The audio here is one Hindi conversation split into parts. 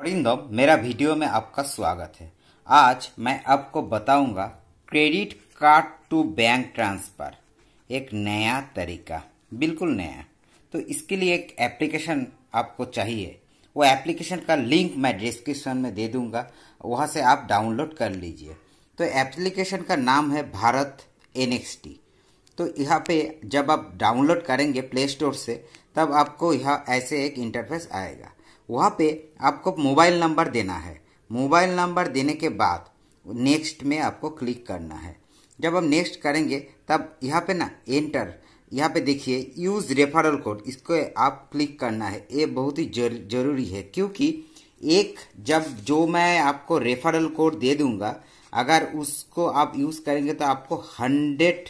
औरिंदम मेरा वीडियो में आपका स्वागत है आज मैं आपको बताऊंगा credit card to bank transfer एक नया तरीका बिल्कुल नया तो इसके लिए एक एप्लीकेशन आपको चाहिए वो एप्लीकेशन का लिंक मैं डिस्क्रिप्शन में दे दूंगा वहाँ से आप डाउनलोड कर लीजिए तो एप्लीकेशन का नाम है भारत एन तो यहाँ पे जब आप डाउनलोड करेंगे प्ले स्टोर से तब आपको यह ऐसे एक इंटरफेस आएगा वहाँ पे आपको मोबाइल नंबर देना है मोबाइल नंबर देने के बाद नेक्स्ट में आपको क्लिक करना है जब हम नेक्स्ट करेंगे तब यहाँ पे ना एंटर यहाँ पे देखिए यूज़ रेफरल कोड इसको आप क्लिक करना है ये बहुत ही ज़रूरी है क्योंकि एक जब जो मैं आपको रेफरल कोड दे दूंगा अगर उसको आप यूज़ करेंगे तो आपको हंड्रेड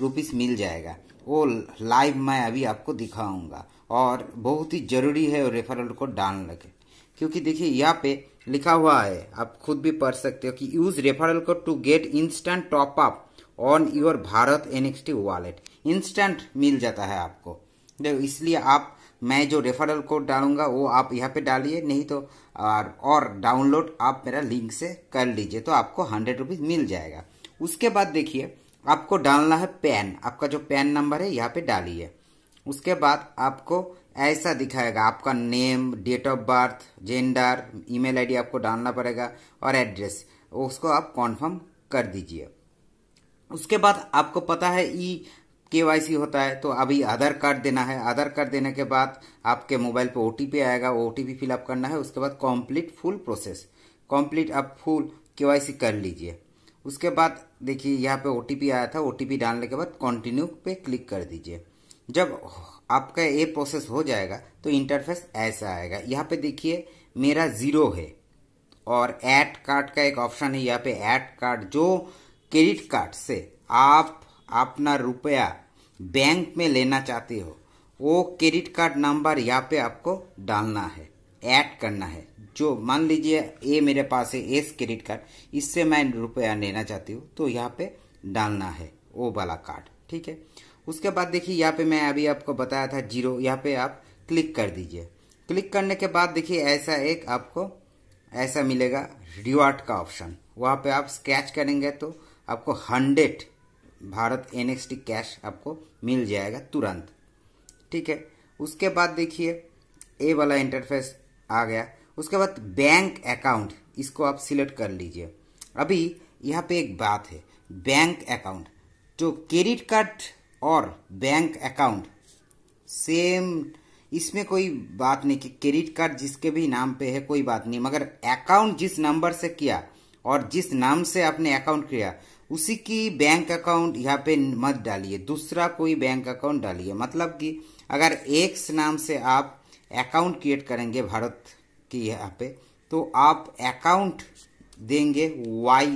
रुपीज़ मिल जाएगा वो लाइव मैं अभी आपको दिखाऊंगा और बहुत ही ज़रूरी है रेफरल कोड डालने के क्योंकि देखिए यहाँ पे लिखा हुआ है आप खुद भी पढ़ सकते हो कि use referral code to get instant top up on your Bharat NXT wallet instant मिल जाता है आपको तो इसलिए आप मैं जो रेफरल कोड डालूंगा वो आप यहाँ पे डालिए नहीं तो और, और डाउनलोड आप मेरा लिंक से कर लीजिए तो आपको हंड्रेड रुपीज मिल जाएगा उसके बाद देखिए आपको डालना है पैन आपका जो पैन नंबर है यहाँ पे डालिए उसके बाद आपको ऐसा दिखाएगा आपका name date of birth gender email ID आपको डालना पड़ेगा और एड्रेस उसको आप कॉन्फर्म कर दीजिए उसके बाद आपको पता है ई के होता है तो अभी आधार कार्ड देना है आधार कार्ड देने के बाद आपके मोबाइल पर ओ आएगा ओ फिलअप करना है उसके बाद कॉम्प्लीट फुल प्रोसेस कॉम्प्लीट आप फुल के कर लीजिए उसके बाद देखिए यहाँ पे ओ आया था ओ डालने के बाद कंटिन्यू पे क्लिक कर दीजिए जब आपका ये प्रोसेस हो जाएगा तो इंटरफेस ऐसा आएगा यहाँ पे देखिए मेरा ज़ीरो है और एट कार्ड का एक ऑप्शन है यहाँ पे एट कार्ड जो क्रेडिट कार्ड से आप अपना रुपया बैंक में लेना चाहते हो वो क्रेडिट कार्ड नंबर यहाँ पे आपको डालना है ऐड करना है जो मान लीजिए ये मेरे पास है एस क्रेडिट कार्ड इससे मैं रुपया लेना चाहती हूँ तो यहाँ पे डालना है वो वाला कार्ड ठीक है उसके बाद देखिए यहाँ पे मैं अभी आपको बताया था जीरो यहाँ पे आप क्लिक कर दीजिए क्लिक करने के बाद देखिए ऐसा एक आपको ऐसा मिलेगा रिवार्ड का ऑप्शन वहाँ पे आप स्केच करेंगे तो आपको हंड्रेड भारत एन कैश आपको मिल जाएगा तुरंत ठीक है उसके बाद देखिए ए वाला इंटरफेस आ गया उसके बाद बैंक अकाउंट इसको आप सिलेक्ट कर लीजिए अभी यहाँ पे एक बात है बैंक अकाउंट जो क्रेडिट कार्ड और बैंक अकाउंट सेम इसमें कोई बात नहीं कि क्रेडिट कार्ड जिसके भी नाम पे है कोई बात नहीं मगर अकाउंट जिस नंबर से किया और जिस नाम से आपने अकाउंट किया उसी की बैंक अकाउंट यहाँ पे मत डालिए दूसरा कोई बैंक अकाउंट डालिए मतलब कि अगर एक्स नाम से आप अकाउंट क्रिएट करेंगे भारत की यहाँ पे तो आप अकाउंट देंगे वाई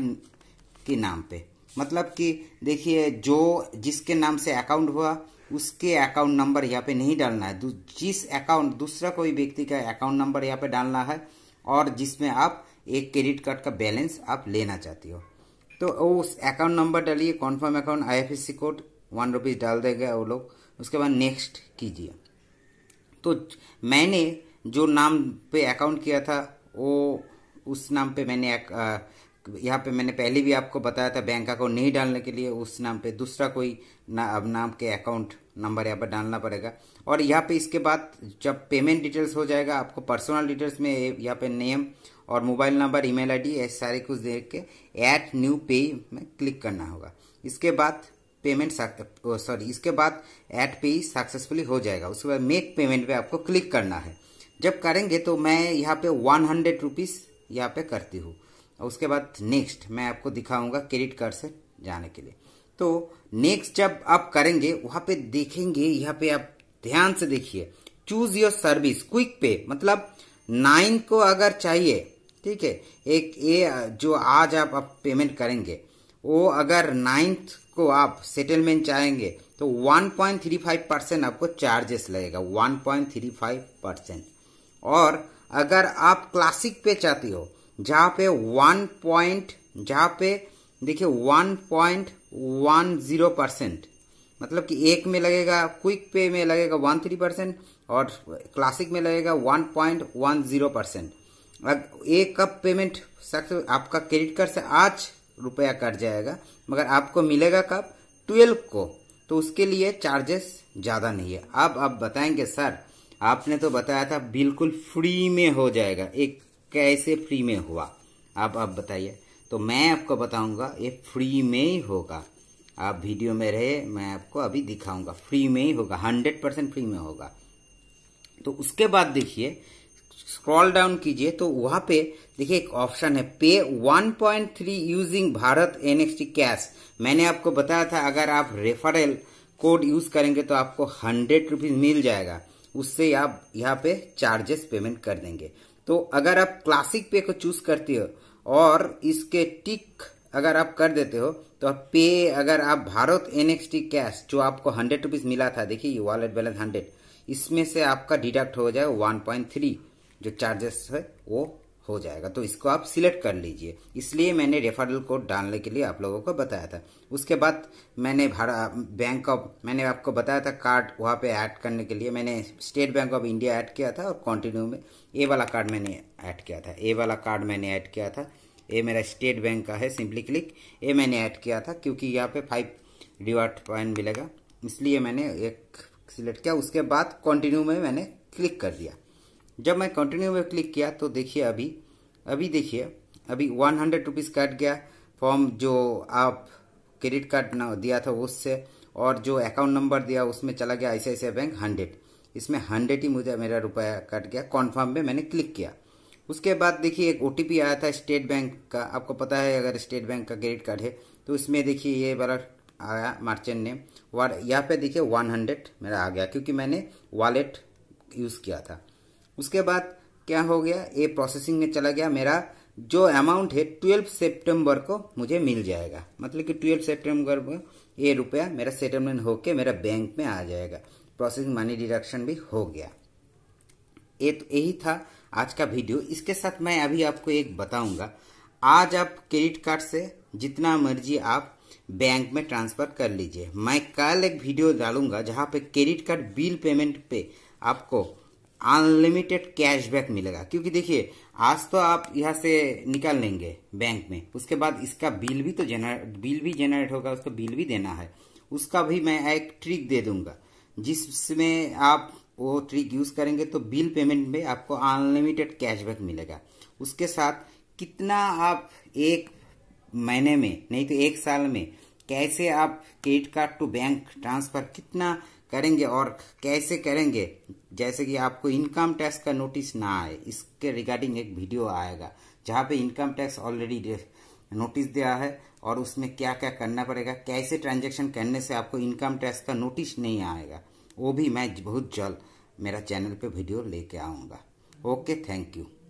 के नाम पे मतलब कि देखिए जो जिसके नाम से अकाउंट हुआ उसके अकाउंट नंबर यहाँ पे नहीं डालना है जिस अकाउंट दूसरा कोई व्यक्ति का अकाउंट नंबर यहाँ पे डालना है और जिसमें आप एक क्रेडिट कार्ड का बैलेंस आप लेना चाहती हो तो उस अकाउंट नंबर डालिए confirm account IFSC code one rupees डाल देगा वो लोग उसके बाद नेक्स्ट कीजिए तो मैंने जो नाम पे अकाउंट किया था वो उस नाम पे मैंने एक, आ, यहाँ पे मैंने पहले भी आपको बताया था बैंक अकाउंट नहीं डालने के लिए उस नाम पे दूसरा कोई ना अब नाम के अकाउंट नंबर यहाँ पर डालना पड़ेगा और यहाँ पे इसके बाद जब पेमेंट डिटेल्स हो जाएगा आपको पर्सनल डिटेल्स में यहाँ पे नेम और मोबाइल नंबर ईमेल आईडी ये सारे कुछ देख के ऐट न्यू पे में क्लिक करना होगा इसके बाद पेमेंट सॉरी इसके बाद ऐट पे सक्सेसफुली हो जाएगा उसके बाद मेक पेमेंट पर आपको क्लिक करना है जब करेंगे तो मैं यहाँ पे वन हंड्रेड रुपीज़ यहाँ पे करती हूँ उसके बाद नेक्स्ट मैं आपको दिखाऊंगा क्रेडिट कार्ड से जाने के लिए तो नेक्स्ट जब आप करेंगे वहां पे देखेंगे यहाँ पे आप ध्यान से देखिए चूज योर सर्विस क्विक पे मतलब नाइन को अगर चाहिए ठीक है एक ए जो आज आप, आप पेमेंट करेंगे वो अगर नाइन्थ को आप सेटलमेंट चाहेंगे तो 1.35 परसेंट आपको चार्जेस लगेगा 1.35 परसेंट और अगर आप क्लासिक पे चाहती हो जहां पे वन पॉइंट जहां पे देखिए one point one zero percent मतलब कि एक में लगेगा क्विक पे में लगेगा वन थ्री परसेंट और क्लासिक में लगेगा one point one zero percent एक कब पेमेंट सक्स आपका क्रेडिट कार्ड से आज रुपया कट जाएगा मगर आपको मिलेगा कब ट्वेल्व को तो उसके लिए चार्जेस ज़्यादा नहीं है अब आप बताएंगे सर आपने तो बताया था बिल्कुल फ्री में हो जाएगा एक कैसे फ्री में हुआ आप आप बताइए तो मैं आपको बताऊंगा ये फ्री में ही होगा आप वीडियो में रहे मैं आपको अभी दिखाऊंगा फ्री में ही होगा हंड्रेड परसेंट फ्री में होगा तो उसके बाद देखिए स्क्रॉल डाउन कीजिए तो वहां पे देखिए एक ऑप्शन है पे 1.3 यूजिंग भारत एनएक्सटी कैश मैंने आपको बताया था अगर आप रेफरल कोड यूज करेंगे तो आपको हंड्रेड रुपीज मिल जाएगा उससे आप यहाँ पे चार्जेस पेमेंट कर देंगे तो अगर आप क्लासिक पे को चूज करते हो और इसके टिक अगर आप कर देते हो तो पे अगर आप भारत एनएक्सटी कैश जो आपको हंड्रेड रुपीज मिला था देखिए ये वॉलेट बैलेंस हंड्रेड इसमें से आपका डिडक्ट हो जाए वन पॉइंट थ्री जो चार्जेस है वो हो जाएगा तो इसको आप सिलेक्ट कर लीजिए इसलिए मैंने रेफरल कोड डालने के लिए आप लोगों को बताया था उसके बाद मैंने भाड़ा बैंक ऑफ मैंने आपको बताया था कार्ड वहाँ पे ऐड करने के लिए मैंने state bank of India add किया था और कंटिन्यू में ए वाला कार्ड मैंने ऐड किया था ए वाला कार्ड मैंने ऐड किया था ये मेरा स्टेट बैंक का है सिंपली क्लिक ये मैंने ऐड किया था क्योंकि यहाँ पे फाइव रिवार्ड पॉइंट मिलेगा इसलिए मैंने एक सिलेक्ट किया उसके बाद कंटिन्यू में मैंने क्लिक कर दिया जब मैं कंटिन्यू में क्लिक किया तो देखिए अभी अभी देखिए अभी वन हंड्रेड रुपीज़ कट गया फॉर्म जो आप क्रेडिट कार्ड ना दिया था उससे और जो अकाउंट नंबर दिया उसमें चला गया आई बैंक हंड्रेड इसमें हंड्रेड ही मुझे मेरा रुपया कट गया कॉन्फर्म में मैंने क्लिक किया उसके बाद देखिए एक ओ आया था स्टेट बैंक का आपको पता है अगर स्टेट बैंक का क्रेडिट कार्ड है तो इसमें देखिए ये वाला आया मार्चेंट नेम और यहाँ पे देखिए 100 मेरा आ गया क्योंकि मैंने वॉलेट यूज़ किया था उसके बाद क्या हो गया ये प्रोसेसिंग में चला गया मेरा जो अमाउंट है ट्वेल्व सेप्टेम्बर को मुझे मिल जाएगा मतलब कि ट्वेल्व सेप्टेम्बर को ये रुपया मेरा सेटलमेंट होके मेरा बैंक में आ जाएगा प्रोसेसिंग मनी डिडक्शन भी हो गया ये तो यही था आज का वीडियो इसके साथ मैं अभी आपको एक बताऊंगा आज आप क्रेडिट कार्ड से जितना मर्जी आप बैंक में ट्रांसफर कर लीजिए मैं कल एक वीडियो डालूंगा जहां पे क्रेडिट कार्ड बिल पेमेंट पे आपको अनलिमिटेड कैशबैक मिलेगा क्योंकि देखिए आज तो आप यहाँ से निकाल लेंगे बैंक में उसके बाद इसका बिल भी तो जनरेट बिल भी जनरेट होगा उसको बिल भी देना है उसका भी मैं एक ट्रिक दे दूंगा जिसमें आप वो ट्रिक यूज करेंगे तो बिल पेमेंट में आपको अनलिमिटेड कैशबैक मिलेगा उसके साथ कितना आप एक महीने में नहीं तो एक साल में कैसे आप credit card to bank transfer कितना करेंगे और कैसे करेंगे जैसे कि आपको इनकम टैक्स का नोटिस ना आए इसके रिगार्डिंग एक वीडियो आएगा जहाँ पे इनकम टैक्स ऑलरेडी नोटिस दिया है और उसमें क्या क्या करना पड़ेगा कैसे ट्रांजेक्शन करने से आपको इनकम टैक्स का नोटिस नहीं आएगा वो भी मैं बहुत जल्द मेरा चैनल पर वीडियो लेके आऊँगा ओके थैंक यू